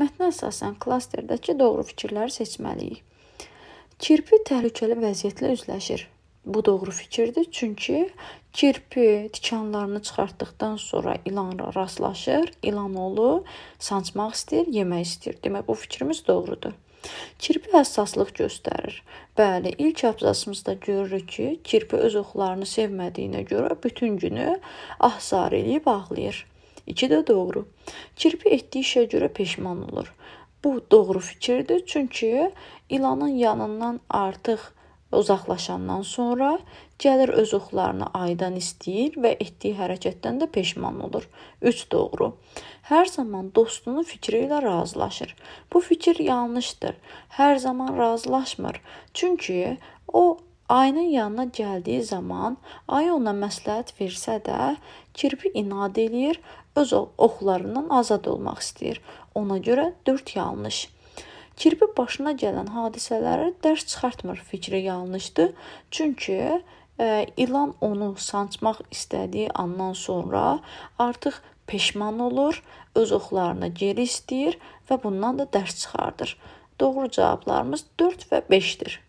Mətnə əsasən klasterdəki doğru fikirləri seçməliyik. Kirpi təhlükəli vəziyyətlə üzləşir. Bu doğru fikirdir, çünki kirpi tikanlarını çıxartdıqdan sonra ilanla rastlaşır, ilan onu sancmaq istəyir, yemək istəyir. Demək bu fikrimiz doğrudur. Kirpi həssaslıq göstərir. Bəli, ilk abzasımızda görürük ki, kirpi öz oxlarını sevmədiyinə görə bütün günü ah-zar eləyib ağlayır. İki də doğru kirpi etdiyi işə görə peşman olur. Bu doğru fikirdir, çünki ilanın yanından artıq uzaqlaşandan sonra gəlir öz oxlarını aydan istəyir və etdiyi hərəkətdən də peşman olur. 3 doğru. Hər zaman dostunun fikri ilə razılaşır. Bu fikir yanlışdır. Hər zaman razılaşmır. Çünki o Ayının yanına gəldiyi zaman ayı ona məsləhət versə də, kirpi inad eləyir, öz oxlarından azad olmaq istəyir. Ona görə 4 yanlış. Kirpi başına gələn hadisələri dərs çıxartmır, fikri yanlışdır. Çünki ə, e, ilan onu sancmaq istədiyi andan sonra artıq peşman olur, öz oxlarını geri istəyir və bundan da dərs çıxardır. Doğru cavablarımız 4 və 5-dir.